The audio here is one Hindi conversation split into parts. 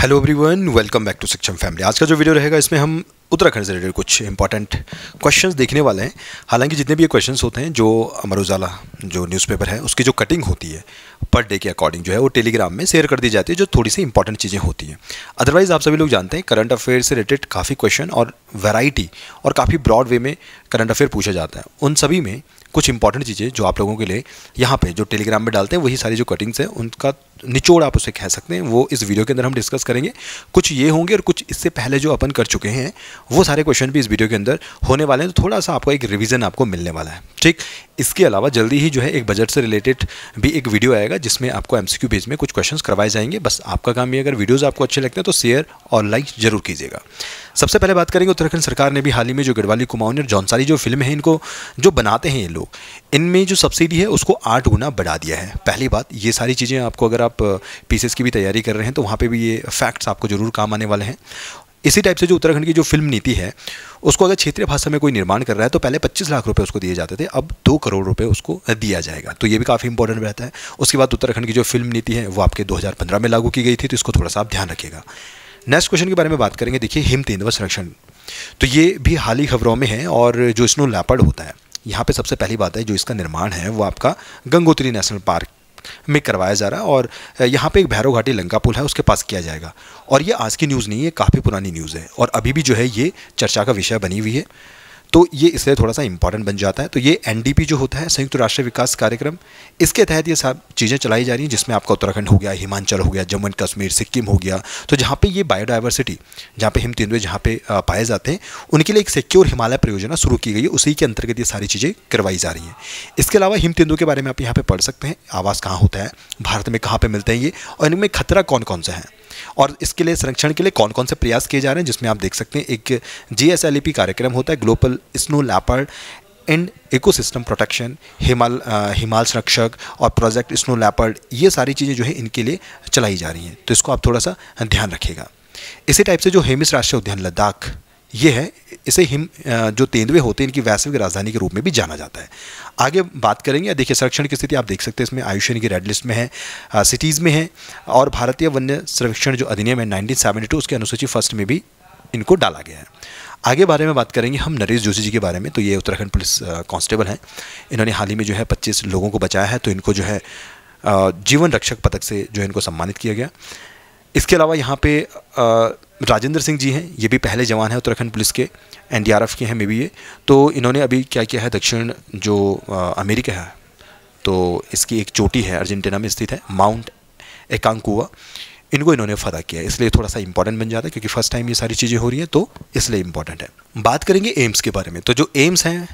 hello everyone welcome back to Saksham family आज का जो वीडियो रहेगा इसमें हम उत्तराखंड से रिलेटेड कुछ इंपॉर्टेंट क्वेश्चंस देखने वाले हैं हालांकि जितने भी ये क्वेश्चंस होते हैं जो अमर उजाला जो न्यूज़पेपर है उसकी जो कटिंग होती है पर डे के अकॉर्डिंग जो है वो टेलीग्राम में शेयर कर दी जाती है जो थोड़ी सी इंपॉर्टेंट चीज़ें होती हैं अदरवाइज़ आप सभी लोग जानते हैं करंट अफेयर से रिलेटेड काफ़ी क्वेश्चन और वेराइटी और काफ़ी ब्रॉड वे में करंट अफेयर पूछा जाता है उन सभी में कुछ इंपॉर्टेंट चीज़ें जो आप लोगों के लिए यहाँ पे जो टेलीग्राम में डालते हैं वही सारी जो कटिंग्स हैं उनका निचोड़ आप उसे कह सकते हैं वो इस वीडियो के अंदर हम डिस्कस करेंगे कुछ ये होंगे और कुछ इससे पहले जो अपन कर चुके हैं वो सारे क्वेश्चन भी इस वीडियो के अंदर होने वाले हैं तो थोड़ा सा आपको एक रिविज़न आपको मिलने वाला है ठीक इसके अलावा जल्दी ही जो है एक बजट से रिलेटेड भी एक वीडियो आएगा जिसमें आपको एम सी में कुछ क्वेश्चन करवाए जाएंगे बस आपका काम ये अगर वीडियोज़ आपको अच्छे लगते हैं तो शेयर और लाइक जरूर कीजिएगा सबसे पहले बात करेंगे उत्तराखंड सरकार ने भी हाल ही में जो गढ़वाली कुमाऊन और जौनसारी जो फिल्म है इनको जो बनाते हैं लोग इनमें जो सब्सिडी है उसको आठ गुना बढ़ा दिया है पहली बात ये सारी चीज़ें आपको अगर आप पीसेस की भी तैयारी कर रहे हैं तो वहाँ पे भी ये फैक्ट्स आपको ज़रूर काम आने वाले हैं इसी टाइप से जो उत्तराखंड की जो फिल्म नीति है उसको अगर क्षेत्रीय भाषा में कोई निर्माण कर रहा है तो पहले 25 लाख रुपए उसको दिए जाते थे अब दो करोड़ रुपए उसको दिया जाएगा तो ये भी काफ़ी इंपॉर्टेंट रहता है उसके बाद उत्तराखंड की जो फिल्म नीति है वो आपके 2015 में लागू की गई थी तो इसको थोड़ा सा आप ध्यान रखिएगा नेक्स्ट क्वेश्चन के बारे में बात करेंगे देखिए हिम तेंदुआ संरक्षण तो ये भी हाल ही खबरों में है और जो स्नो लैपड़ होता है यहाँ पे सबसे पहली बात है जो इसका निर्माण है वो आपका गंगोत्री नेशनल पार्क में करवाया जा रहा है और यहाँ पे एक भैरव घाटी लंका पुल है उसके पास किया जाएगा और ये आज की न्यूज़ नहीं है काफ़ी पुरानी न्यूज़ है और अभी भी जो है ये चर्चा का विषय बनी हुई है तो ये इसलिए थोड़ा सा इंपॉर्टेंट बन जाता है तो ये एन जो होता है संयुक्त राष्ट्र विकास कार्यक्रम इसके तहत ये सब चीज़ें चलाई जा रही हैं जिसमें आपका उत्तराखंड हो गया हिमाचल हो गया जम्मू एंड कश्मीर सिक्किम हो गया तो जहाँ पे ये बायोडाइवर्सिटी जहाँ पे हिम तेंदुए जहाँ पे पाए जाते हैं उनके लिए एक सिक्योर हिमालय परियोजना शुरू की गई है उसी के अंतर्गत ये सारी चीज़ें करवाई जा रही हैं इसके अलावा हिम तेंदुए के बारे में आप यहाँ पर पढ़ सकते हैं आवास कहाँ होता है भारत में कहाँ पर मिलते हैं ये और इनमें खतरा कौन कौन सा है और इसके लिए संरक्षण के लिए कौन कौन से प्रयास किए जा रहे हैं जिसमें आप देख सकते हैं एक जी e कार्यक्रम होता है global snow leopard and ecosystem protection Himal Himal संरक्षक और प्रोजेक्ट स्नो लैपर्ड ये सारी चीज़ें जो है इनके लिए चलाई जा रही हैं तो इसको आप थोड़ा सा ध्यान रखिएगा इसी टाइप से जो हेमिस राष्ट्रीय उद्यान लद्दाख ये है इसे हिम जो तेंदुए होते हैं इनकी वैश्विक राजधानी के रूप में भी जाना जाता है आगे बात करेंगे देखिए संरक्षण की स्थिति आप देख सकते हैं इसमें आयुष की रेड लिस्ट में है सिटीज़ में है और भारतीय वन्य संरक्षण जो अधिनियम है 1972 उसके अनुसूची फर्स्ट में भी इनको डाला गया है आगे बारे में बात करेंगे हम नरेश जोशी जी के बारे में तो ये उत्तराखंड पुलिस कांस्टेबल हैं इन्होंने हाल ही में जो है पच्चीस लोगों को बचाया है तो इनको जो है जीवन रक्षक पदक से जो है इनको सम्मानित किया गया इसके अलावा यहाँ पे राजेंद्र सिंह जी हैं ये भी पहले जवान हैं उत्तराखंड पुलिस के एनडीआरएफ के हैं मे बी ये तो इन्होंने अभी क्या किया है दक्षिण जो अमेरिका है तो इसकी एक चोटी है अर्जेंटीना में स्थित है माउंट एकांकुआ इनको इन्होंने फ़दा किया इसलिए थोड़ा सा इंपॉर्टेंट बन जाता है क्योंकि फर्स्ट टाइम ये सारी चीज़ें हो रही हैं तो इसलिए इंपॉर्टेंट है बात करेंगे एम्स के बारे में तो जो एम्स हैं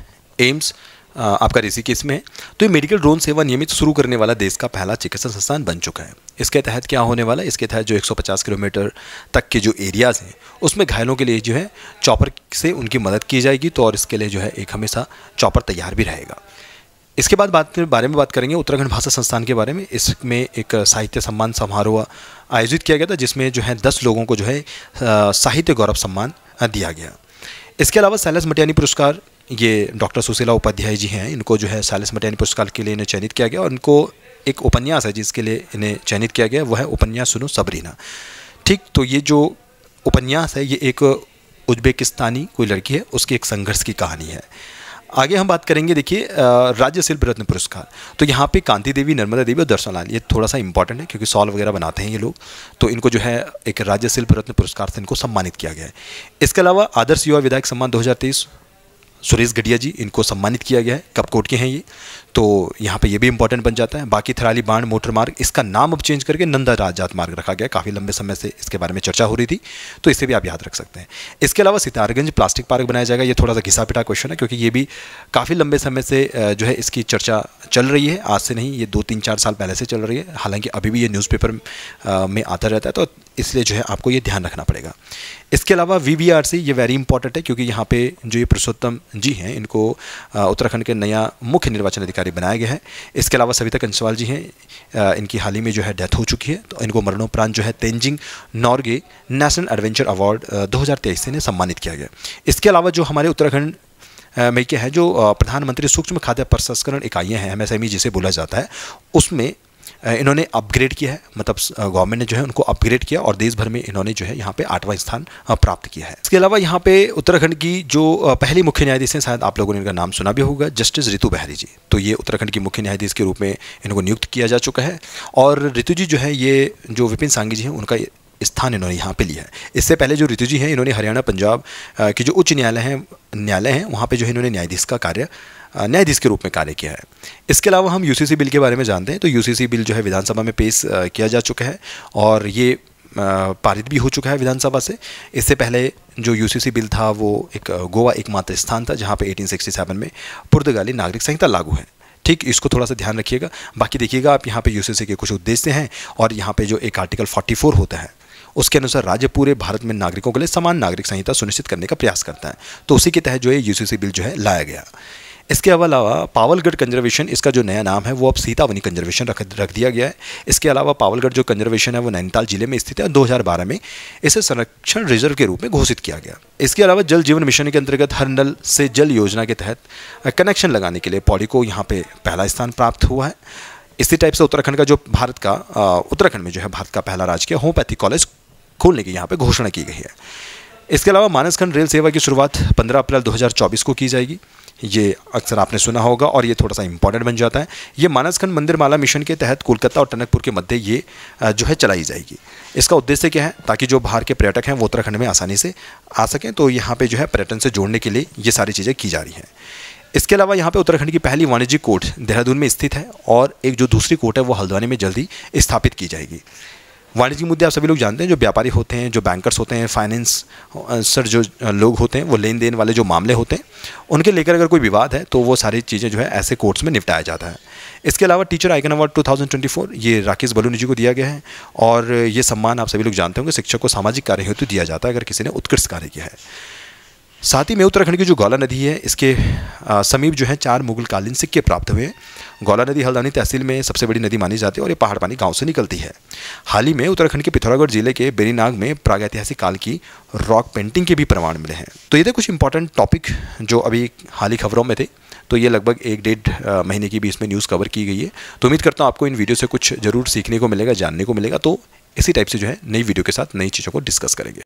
एम्स आपका ऋषिकेश में है तो ये मेडिकल ड्रोन सेवा नियमित शुरू करने वाला देश का पहला चिकित्सा संस्थान बन चुका है इसके तहत क्या होने वाला है इसके तहत जो 150 किलोमीटर तक के जो एरियाज़ हैं उसमें घायलों के लिए जो है चॉपर से उनकी मदद की जाएगी तो और इसके लिए जो है एक हमेशा चॉपर तैयार भी रहेगा इसके बाद बात के बारे में बात करेंगे उत्तराखंड भाषा संस्थान के बारे में इसमें एक साहित्य सम्मान समारोह आयोजित किया गया था जिसमें जो है दस लोगों को जो है साहित्य गौरव सम्मान दिया गया इसके अलावा सैलस मटियानी पुरस्कार ये डॉक्टर सुशीला उपाध्याय जी हैं इनको जो है सालिस मटैन पुरस्कार के लिए इन्हें चयनित किया गया और इनको एक उपन्यास है जिसके लिए इन्हें चयनित किया गया वह है उपन्यास सुनो सबरीना ठीक तो ये जो उपन्यास है ये एक उज्बेकिस्तानी कोई लड़की है उसकी एक संघर्ष की कहानी है आगे हम बात करेंगे देखिए राज्य शिल्प रत्न पुरस्कार तो यहाँ पे कांति देवी नर्मदा देवी और दर्शनलाल ये थोड़ा सा इंपॉर्टेंट है क्योंकि सॉल वगैरह बनाते हैं ये लोग तो इनको जो है एक राज्य शिल्प रत्न पुरस्कार से इनको सम्मानित किया गया है इसके अलावा आदर्श युवा विधायक सम्मान दो सुरेश गडिया जी इनको सम्मानित किया गया है कोट के हैं ये तो यहाँ पे ये भी इंपॉर्टेंट बन जाता है बाकी थराली बाण मोटर मार्ग इसका नाम अब चेंज करके नंदा राजजात मार्ग रखा गया काफ़ी लंबे समय से इसके बारे में चर्चा हो रही थी तो इसे भी आप याद रख सकते हैं इसके अलावा सितारगंज प्लास्टिक पार्क बनाया जाएगा ये थोड़ा सा घिसा पिटा क्वेश्चन है क्योंकि ये भी काफ़ी लंबे समय से जो है इसकी चर्चा चल रही है आज से नहीं ये दो तीन चार साल पहले से चल रही है हालांकि अभी भी ये न्यूज़पेपर में आता रहता है तो इसलिए जो है आपको ये ध्यान रखना पड़ेगा इसके अलावा वी वी आर सी ये वेरी इंपॉर्टेंट है क्योंकि यहाँ पे जो ये पुरुषोत्तम जी हैं इनको उत्तराखंड के नया मुख्य निर्वाचन अधिकारी बनाया गया है इसके अलावा सविता कंसवाल जी हैं इनकी हाल ही में जो है डेथ हो चुकी है तो इनको मरणोपरांत जो है Tenzing Norgay national adventure award दो से इन्हें सम्मानित किया गया इसके अलावा जो हमारे उत्तराखंड में क्या है जो प्रधानमंत्री सूक्ष्म खाद्य प्रसंस्करण इकाइयाँ हैं एमएसएमई जिसे बोला जाता है उसमें इन्होंने अपग्रेड किया है मतलब गवर्नमेंट ने जो है उनको अपग्रेड किया और देश भर में इन्होंने जो है यहाँ पे आठवां स्थान प्राप्त किया है इसके अलावा यहाँ पे उत्तराखंड की जो पहली मुख्य न्यायाधीश हैं शायद आप लोगों ने इनका नाम सुना भी होगा जस्टिस रितु बहरी जी तो ये उत्तराखंड की मुख्य न्यायाधीश के रूप में इनको नियुक्त किया जा चुका है और रितु जी जो है ये जो विपिन सांगी जी हैं उनका स्थान इन्होंने यहाँ पे लिया है इससे पहले जो रितु जी हैं इन्होंने हरियाणा पंजाब की जो उच्च न्यायालय हैं न्यायालय हैं वहाँ पे जो है इन्होंने न्यायाधीश का कार्य न्यायाधीश के रूप में कार्य किया है इसके अलावा हम यूसीसी बिल के बारे में जानते हैं तो यूसीसी बिल जो है विधानसभा में पेश किया जा चुका है और ये पारित भी हो चुका है विधानसभा से इससे पहले जो यूसीसी बिल था वो एक गोवा एकमात्र स्थान था जहाँ पे 1867 में पुर्तगाली नागरिक संहिता लागू है ठीक इसको थोड़ा सा ध्यान रखिएगा बाकी देखिएगा आप यहाँ पे यूसीसी के कुछ उद्देश्य हैं और यहाँ पे जो एक आर्टिकल 44 होता है उसके अनुसार राज्य पूरे भारत में नागरिकों के लिए समान नागरिक संहिता सुनिश्चित करने का प्रयास करता है तो उसी के तहत जो है यूसीसी बिल जो है लाया गया इसके अलावा पावलगढ़ कंजर्वेशन इसका जो नया नाम है वो अब सीतावनी कंजर्वेशन रख रख दिया गया है इसके अलावा पावलगढ़ जो कंजर्वेशन है वो नैनीताल जिले में स्थित है दो में इसे संरक्षण रिजर्व के रूप में घोषित किया गया इसके अलावा जल जीवन मिशन के अंतर्गत हर नल से जल योजना के तहत कनेक्शन लगाने के लिए पौड़ी को यहाँ पर पहला स्थान प्राप्त हुआ है इसी टाइप से उत्तराखंड का जो भारत का उत्तराखंड में जो है भारत का पहला राजकीय होम्योपैथी कॉलेज खोलने की यहाँ पर घोषणा की गई है इसके अलावा मानसखंड रेल सेवा की शुरुआत 15 अप्रैल 2024 को की जाएगी ये अक्सर आपने सुना होगा और ये थोड़ा सा इंपॉर्टेंट बन जाता है ये मानसखंड मंदिर माला मिशन के तहत कोलकाता और टनकपुर के मध्य ये जो है चलाई जाएगी इसका उद्देश्य क्या है ताकि जो बाहर के पर्यटक हैं वो उत्तराखंड में आसानी से आ सकें तो यहाँ पर जो है पर्यटन से जोड़ने के लिए ये सारी चीज़ें की जा रही हैं इसके अलावा यहाँ पे उत्तराखंड की पहली वाणिज्यिक कोर्ट देहरादून में स्थित है और एक जो दूसरी कोर्ट है वो हल्द्वानी में जल्दी स्थापित की जाएगी वाणिज्यिक मुद्दे आप सभी लोग जानते हैं जो व्यापारी होते हैं जो बैंकर्स होते हैं फाइनेंस सर जो लोग होते हैं वो लेन देन वाले जो मामले होते हैं उनके लेकर अगर कोई विवाद है तो वो सारी चीज़ें जो है ऐसे कोर्ट्स में निपटाया जाता है इसके अलावा टीचर आइकन अवार्ड 2024 ये राकेश बलूनी जी को दिया गया है और ये सम्मान आप सभी लोग जानते होंगे शिक्षक को सामाजिक कार्य हेतु दिया जाता है अगर किसी ने उत्कृष्ट कार्य किया है साथ ही में उत्तराखंड की जो गौला नदी है इसके समीप जो है चार मुगल कालीन सिक्के प्राप्त हुए गौला नदी हल्द्वानी तहसील में सबसे बड़ी नदी मानी जाती है और ये पहाड़ पानी गांव से निकलती है हाल ही में उत्तराखंड के पिथौरागढ़ जिले के बेरीनाग में प्रागैतिहासिक काल की रॉक पेंटिंग के भी प्रमाण मिले हैं तो ये थे कुछ इंपॉर्टेंट टॉपिक जो अभी हाल ही खबरों में थे तो ये लगभग एक डेढ़ महीने की भी इसमें न्यूज़ कवर की गई है तो उम्मीद करता हूँ आपको इन वीडियो से कुछ ज़रूर सीखने को मिलेगा जानने को मिलेगा तो इसी टाइप से जो है नई वीडियो के साथ नई चीज़ों को डिस्कस करेंगे